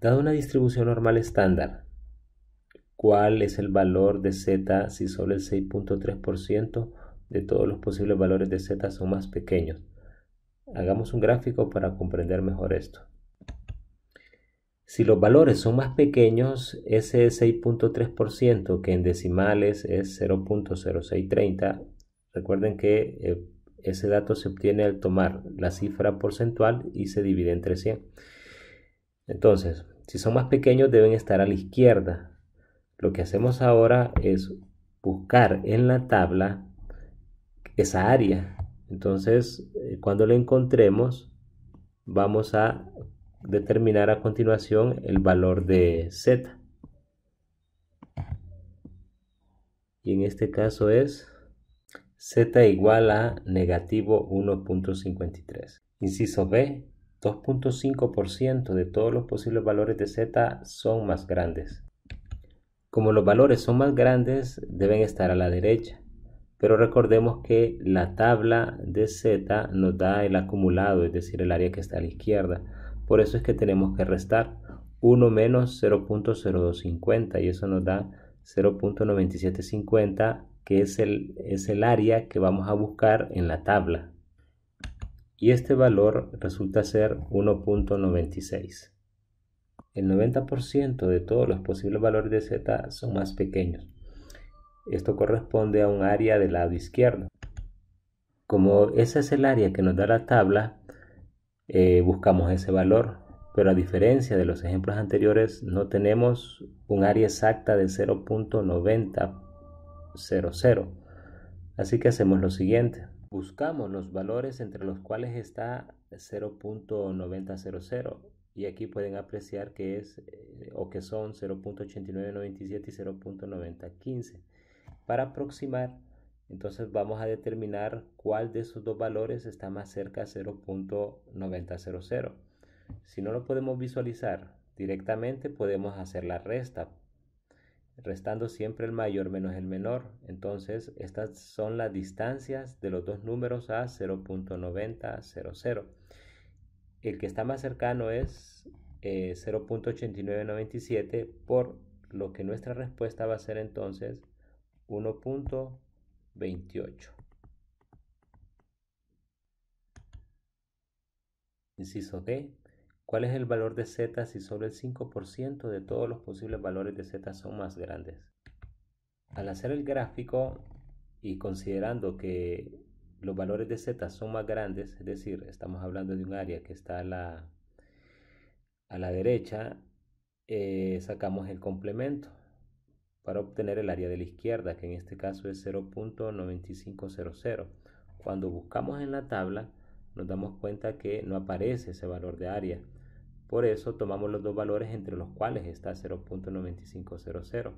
Dada una distribución normal estándar, ¿cuál es el valor de z si solo el 6.3% de todos los posibles valores de z son más pequeños? Hagamos un gráfico para comprender mejor esto. Si los valores son más pequeños, ese 6.3%, que en decimales es 0.0630, recuerden que eh, ese dato se obtiene al tomar la cifra porcentual y se divide entre 100. Entonces, si son más pequeños deben estar a la izquierda. Lo que hacemos ahora es buscar en la tabla esa área. Entonces, eh, cuando la encontremos, vamos a determinar a continuación el valor de z. Y en este caso es z igual a negativo 1.53. Inciso B, 2.5% de todos los posibles valores de z son más grandes. Como los valores son más grandes, deben estar a la derecha. Pero recordemos que la tabla de z nos da el acumulado, es decir, el área que está a la izquierda. Por eso es que tenemos que restar 1 menos 0.0250 y eso nos da 0.9750 que es el, es el área que vamos a buscar en la tabla y este valor resulta ser 1.96. El 90% de todos los posibles valores de z son más pequeños. Esto corresponde a un área del lado izquierdo. Como ese es el área que nos da la tabla, eh, buscamos ese valor. Pero a diferencia de los ejemplos anteriores, no tenemos un área exacta de 0.9000. Así que hacemos lo siguiente buscamos los valores entre los cuales está 0.9000 y aquí pueden apreciar que es eh, o que son 0.8997 y 0.9015 para aproximar entonces vamos a determinar cuál de esos dos valores está más cerca a 0.9000 si no lo podemos visualizar directamente podemos hacer la resta restando siempre el mayor menos el menor. Entonces, estas son las distancias de los dos números a 0.9000. El que está más cercano es eh, 0.8997, por lo que nuestra respuesta va a ser entonces 1.28. Inciso D. ¿Cuál es el valor de z si solo el 5% de todos los posibles valores de z son más grandes? Al hacer el gráfico y considerando que los valores de z son más grandes, es decir, estamos hablando de un área que está a la, a la derecha, eh, sacamos el complemento para obtener el área de la izquierda, que en este caso es 0.9500. Cuando buscamos en la tabla, nos damos cuenta que no aparece ese valor de área. Por eso tomamos los dos valores entre los cuales está 0.9500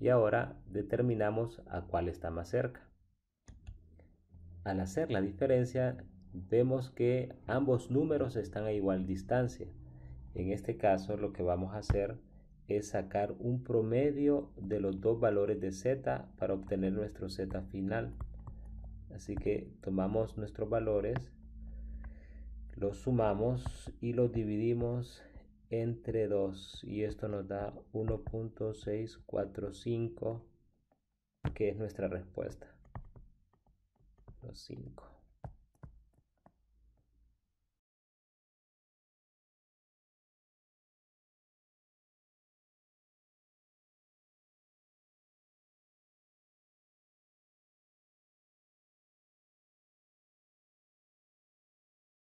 y ahora determinamos a cuál está más cerca. Al hacer la diferencia vemos que ambos números están a igual distancia. En este caso lo que vamos a hacer es sacar un promedio de los dos valores de z para obtener nuestro z final. Así que tomamos nuestros valores lo sumamos y lo dividimos entre 2 y esto nos da 1.645 que es nuestra respuesta los 5